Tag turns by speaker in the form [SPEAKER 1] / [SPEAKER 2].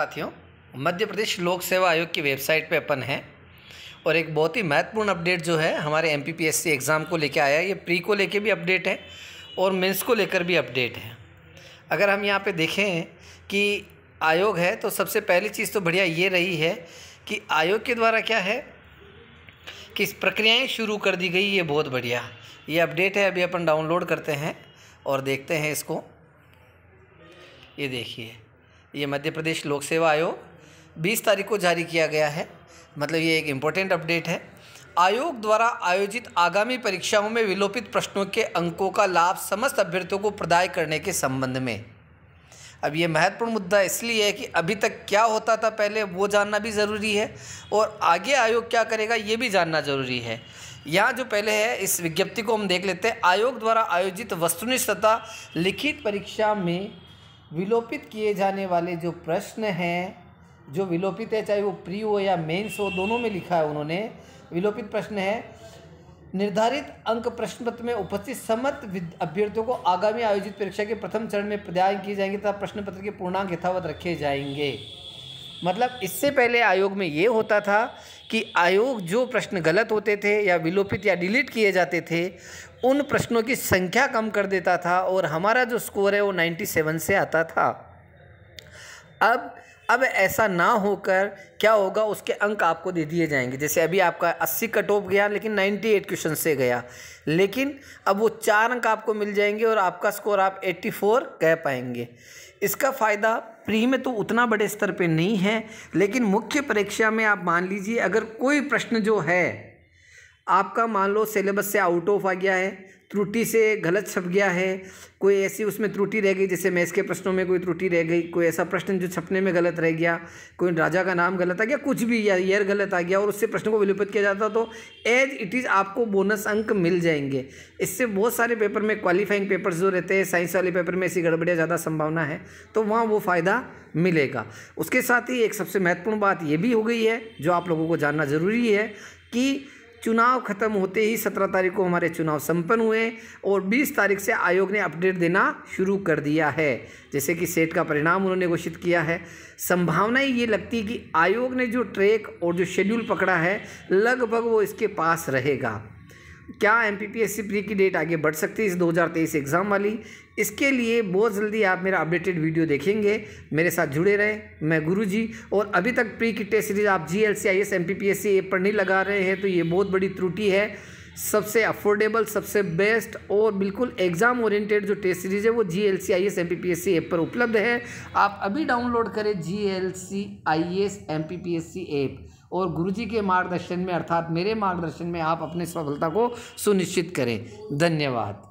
[SPEAKER 1] साथियों मध्य प्रदेश लोक सेवा आयोग की वेबसाइट पे अपन है और एक बहुत ही महत्वपूर्ण अपडेट जो है हमारे एम एग्ज़ाम को लेके आया है ये प्री को लेके भी अपडेट है और मेंस को लेकर भी अपडेट है अगर हम यहाँ पे देखें कि आयोग है तो सबसे पहली चीज़ तो बढ़िया ये रही है कि आयोग के द्वारा क्या है कि प्रक्रियाएँ शुरू कर दी गई ये बहुत बढ़िया ये अपडेट है अभी अपन डाउनलोड करते हैं और देखते हैं इसको ये देखिए ये मध्य प्रदेश लोक सेवा आयोग बीस तारीख को जारी किया गया है मतलब ये एक इम्पोर्टेंट अपडेट है आयोग द्वारा आयोजित आगामी परीक्षाओं में विलोपित प्रश्नों के अंकों का लाभ समस्त अभ्यर्थियों को प्रदाय करने के संबंध में अब ये महत्वपूर्ण मुद्दा इसलिए है कि अभी तक क्या होता था पहले वो जानना भी ज़रूरी है और आगे आयोग क्या करेगा ये भी जानना ज़रूरी है यहाँ जो पहले है इस विज्ञप्ति को हम देख लेते हैं आयोग द्वारा आयोजित वस्तुनिष्ठ तथा लिखित परीक्षा में विलोपित किए जाने वाले जो प्रश्न हैं जो विलोपित है चाहे वो प्री हो या मेंस हो दोनों में लिखा है उन्होंने विलोपित प्रश्न है निर्धारित अंक प्रश्न पत्र में उपस्थित समर्थ अभ्यर्थियों को आगामी आयोजित परीक्षा के प्रथम चरण में प्रदान किए जाएंगे तथा प्रश्न पत्र के पूर्णांक यथावत रखे जाएंगे मतलब इससे पहले आयोग में ये होता था कि आयोग जो प्रश्न गलत होते थे या विलोपित या डिलीट किए जाते थे उन प्रश्नों की संख्या कम कर देता था और हमारा जो स्कोर है वो 97 से आता था अब अब ऐसा ना होकर क्या होगा उसके अंक आपको दे दिए जाएंगे जैसे अभी आपका 80 कट ऑफ गया लेकिन 98 क्वेश्चन से गया लेकिन अब वो चार अंक आपको मिल जाएंगे और आपका स्कोर आप 84 कह पाएंगे इसका फ़ायदा प्री में तो उतना बड़े स्तर पे नहीं है लेकिन मुख्य परीक्षा में आप मान लीजिए अगर कोई प्रश्न जो है आपका मान लो सिलेबस से आउट ऑफ आ गया है त्रुटि से गलत छप गया है कोई ऐसी उसमें त्रुटि रह गई जैसे मैथ्स के प्रश्नों में कोई त्रुटि रह गई कोई ऐसा प्रश्न जो छपने में गलत रह गया कोई राजा का नाम गलत आ गया कुछ भी या ईयर गलत आ गया और उससे प्रश्न को विलुपित किया जाता तो एज इट इज़ आपको बोनस अंक मिल जाएंगे इससे बहुत सारे पेपर में क्वालिफाइंग पेपर्स जो रहते हैं साइंस वाले पेपर में ऐसी गड़बड़ियाँ ज़्यादा संभावना है तो वहाँ वो फ़ायदा मिलेगा उसके साथ ही एक सबसे महत्वपूर्ण बात ये भी हो गई है जो आप लोगों को जानना ज़रूरी है कि चुनाव खत्म होते ही सत्रह तारीख को हमारे चुनाव संपन्न हुए और बीस तारीख से आयोग ने अपडेट देना शुरू कर दिया है जैसे कि सेट का परिणाम उन्होंने घोषित किया है संभावना ये लगती है कि आयोग ने जो ट्रैक और जो शेड्यूल पकड़ा है लगभग वो इसके पास रहेगा क्या एम प्री की डेट आगे बढ़ सकती है इस 2023 एग्ज़ाम वाली इसके लिए बहुत जल्दी आप मेरा अपडेटेड वीडियो देखेंगे मेरे साथ जुड़े रहें मैं गुरुजी और अभी तक प्री की टेस्ट सीरीज आप G L C I S M P P S C पर नहीं लगा रहे हैं तो ये बहुत बड़ी त्रुटि है सबसे अफोर्डेबल सबसे बेस्ट और बिल्कुल एग्जाम ओरिएंटेड जो टेस्ट सीरीज है वो G L C I S M P P S C app पर उपलब्ध है आप अभी डाउनलोड करें G L C I S M P P S C app और गुरुजी के मार्गदर्शन में अर्थात मेरे मार्गदर्शन में आप अपनी सफलता को सुनिश्चित करें धन्यवाद